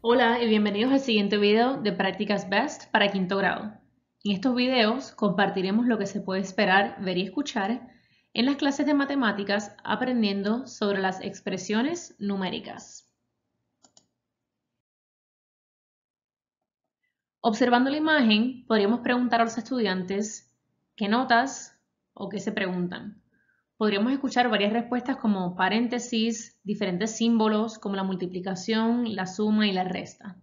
Hola y bienvenidos al siguiente video de Prácticas Best para quinto grado. En estos videos compartiremos lo que se puede esperar, ver y escuchar en las clases de matemáticas aprendiendo sobre las expresiones numéricas. Observando la imagen, podríamos preguntar a los estudiantes qué notas o qué se preguntan podríamos escuchar varias respuestas como paréntesis, diferentes símbolos como la multiplicación, la suma y la resta.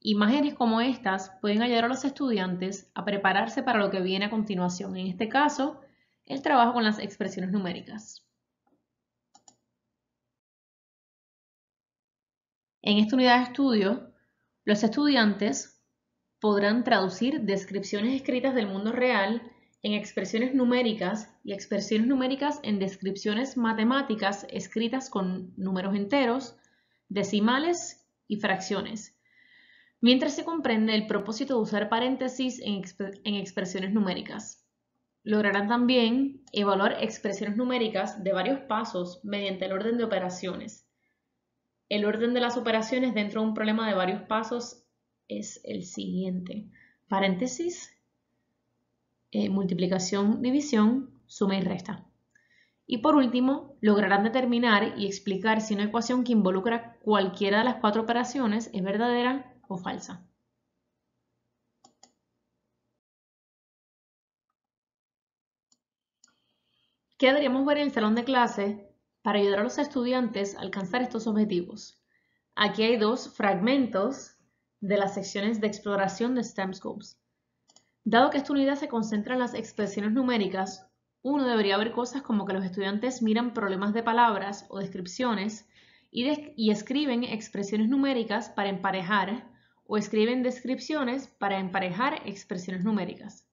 Imágenes como estas pueden ayudar a los estudiantes a prepararse para lo que viene a continuación, en este caso, el trabajo con las expresiones numéricas. En esta unidad de estudio, los estudiantes podrán traducir descripciones escritas del mundo real en expresiones numéricas y expresiones numéricas en descripciones matemáticas escritas con números enteros, decimales y fracciones, mientras se comprende el propósito de usar paréntesis en, expresiones numéricas. Lograrán también evaluar expresiones numéricas de varios pasos mediante el orden de operaciones. El orden de las operaciones dentro de un problema de varios pasos es el siguiente. Paréntesis, eh, multiplicación, división, suma y resta. Y por último, lograrán determinar y explicar si una ecuación que involucra cualquiera de las cuatro operaciones es verdadera o falsa. ¿Qué deberíamos ver en el salón de clase para ayudar a los estudiantes a alcanzar estos objetivos? Aquí hay dos fragmentos de las secciones de exploración de STEM Scopes. Dado que esta unidad se concentra en las expresiones numéricas, uno debería ver cosas como que los estudiantes miran problemas de palabras o descripciones y, escriben expresiones numéricas para emparejar o escriben descripciones para emparejar expresiones numéricas.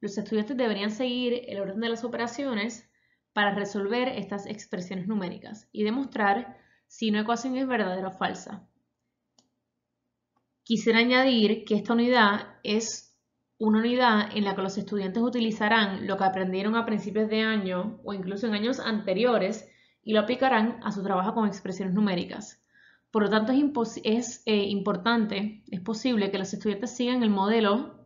Los estudiantes deberían seguir el orden de las operaciones para resolver estas expresiones numéricas y demostrar si una ecuación es verdadera o falsa. Quisiera añadir que esta unidad es una unidad en la que los estudiantes utilizarán lo que aprendieron a principios de año o incluso en años anteriores y lo aplicarán a su trabajo con expresiones numéricas. Por lo tanto, es, eh, importante, es posible que los estudiantes sigan el modelo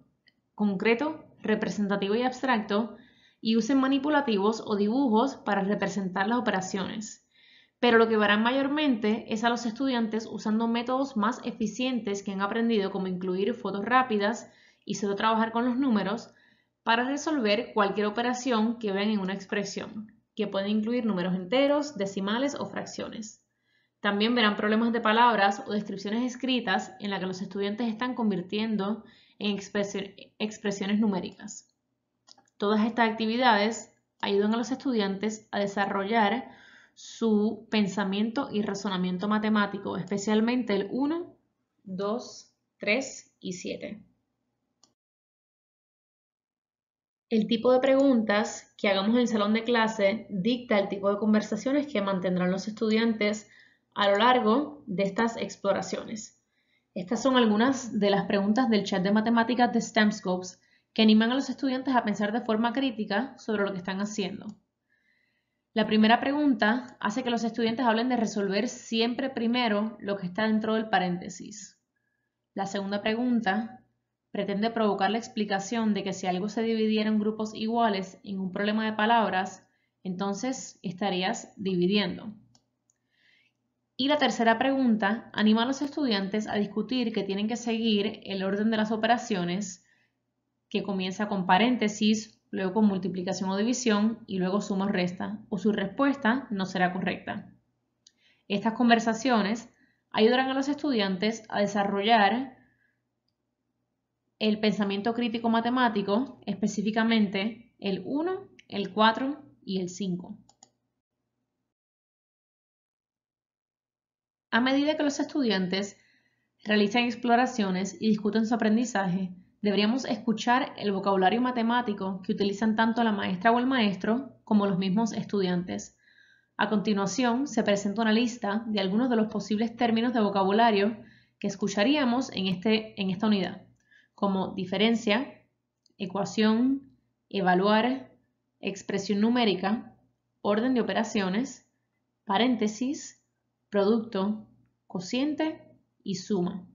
concreto, representativo y abstracto y usen manipulativos o dibujos para representar las operaciones. Pero lo que verán mayormente es a los estudiantes usando métodos más eficientes que han aprendido, como incluir fotos rápidas, y se a trabajar con los números para resolver cualquier operación que vean en una expresión, que puede incluir números enteros, decimales o fracciones. También verán problemas de palabras o descripciones escritas en la que los estudiantes están convirtiendo en expresiones numéricas. Todas estas actividades ayudan a los estudiantes a desarrollar su pensamiento y razonamiento matemático, especialmente el 1, 2, 3 y 7. El tipo de preguntas que hagamos en el salón de clase dicta el tipo de conversaciones que mantendrán los estudiantes a lo largo de estas exploraciones. Estas son algunas de las preguntas del chat de matemáticas de STEMScopes que animan a los estudiantes a pensar de forma crítica sobre lo que están haciendo. La primera pregunta hace que los estudiantes hablen de resolver siempre primero lo que está dentro del paréntesis. La segunda pregunta pretende provocar la explicación de que si algo se dividiera en grupos iguales en un problema de palabras, entonces estarías dividiendo. Y la tercera pregunta anima a los estudiantes a discutir que tienen que seguir el orden de las operaciones que comienza con paréntesis, luego con multiplicación o división y luego suma o resta, o su respuesta no será correcta. Estas conversaciones ayudarán a los estudiantes a desarrollar el pensamiento crítico matemático, específicamente el 1, el 4 y el 5. A medida que los estudiantes realizan exploraciones y discuten su aprendizaje, deberíamos escuchar el vocabulario matemático que utilizan tanto la maestra o el maestro como los mismos estudiantes. A continuación, se presenta una lista de algunos de los posibles términos de vocabulario que escucharíamos en, este, en esta unidad como diferencia, ecuación, evaluar, expresión numérica, orden de operaciones, paréntesis, producto, cociente y suma.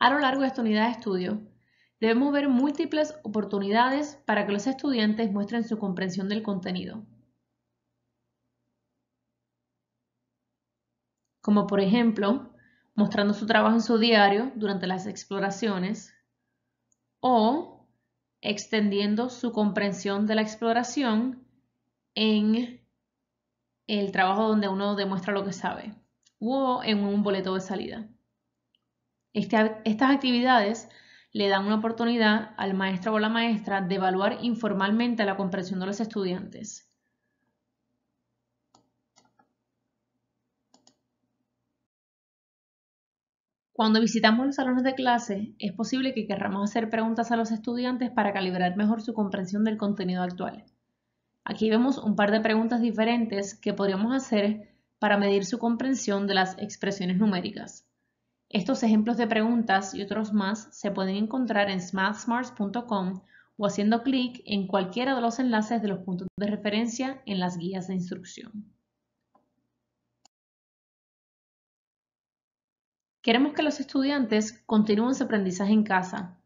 A lo largo de esta unidad de estudio, debemos ver múltiples oportunidades para que los estudiantes muestren su comprensión del contenido. Como por ejemplo, mostrando su trabajo en su diario durante las exploraciones o extendiendo su comprensión de la exploración en el trabajo donde uno demuestra lo que sabe o en un boleto de salida. Este estas actividades le dan una oportunidad al maestro o la maestra de evaluar informalmente la comprensión de los estudiantes Cuando visitamos los salones de clase, es posible que querramos hacer preguntas a los estudiantes para calibrar mejor su comprensión del contenido actual. Aquí vemos un par de preguntas diferentes que podríamos hacer para medir su comprensión de las expresiones numéricas. Estos ejemplos de preguntas y otros más se pueden encontrar en smartsmarts.com o haciendo clic en cualquiera de los enlaces de los puntos de referencia en las guías de instrucción. Queremos que los estudiantes continúen su aprendizaje en casa.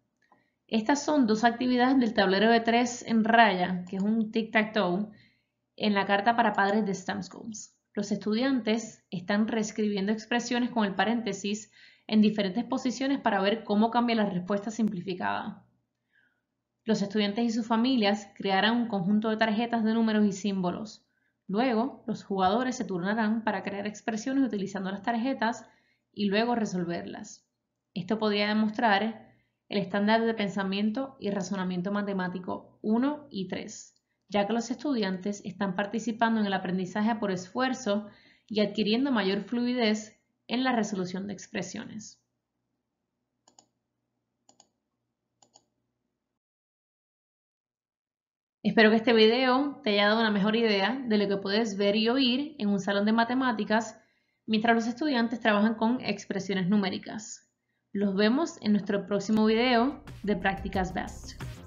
Estas son dos actividades del tablero de tres en raya, que es un tic-tac-toe, en la carta para padres de STEM Schools. Los estudiantes están reescribiendo expresiones con el paréntesis en diferentes posiciones para ver cómo cambia la respuesta simplificada. Los estudiantes y sus familias crearán un conjunto de tarjetas de números y símbolos. Luego, los jugadores se turnarán para crear expresiones utilizando las tarjetas y luego resolverlas. Esto podría demostrar el estándar de pensamiento y razonamiento matemático 1 y 3, ya que los estudiantes están participando en el aprendizaje por esfuerzo y adquiriendo mayor fluidez en la resolución de expresiones. Espero que este video te haya dado una mejor idea de lo que puedes ver y oír en un salón de matemáticas mientras los estudiantes trabajan con expresiones numéricas. Los vemos en nuestro próximo video de Prácticas BEST.